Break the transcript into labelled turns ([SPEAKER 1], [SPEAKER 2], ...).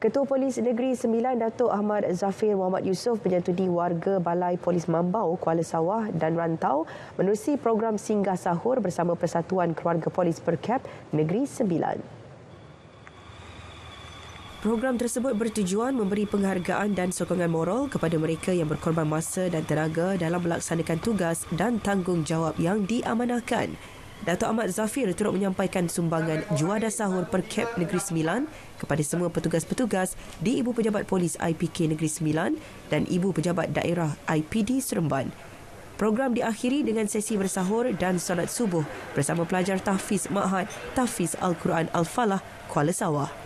[SPEAKER 1] Ketua Polis Negeri Sembilan Datuk Ahmad Zafir Muhammad Yusof menyantuni warga Balai Polis Mambau, Kuala Sawah dan Rantau menerusi program Singgah Sahur bersama Persatuan Keluarga Polis Perkap Negeri Sembilan. Program tersebut bertujuan memberi penghargaan dan sokongan moral kepada mereka yang berkorban masa dan tenaga dalam melaksanakan tugas dan tanggungjawab yang diamanahkan. Datuk Ahmad Zafir turut menyampaikan sumbangan juada sahur per kep Negeri Sembilan kepada semua petugas-petugas di Ibu Pejabat Polis IPK Negeri Sembilan dan Ibu Pejabat Daerah IPD Seremban. Program diakhiri dengan sesi bersahur dan salat subuh bersama pelajar Tahfiz Ma'had Tafiz Al-Quran Al-Falah, Kuala Sawah.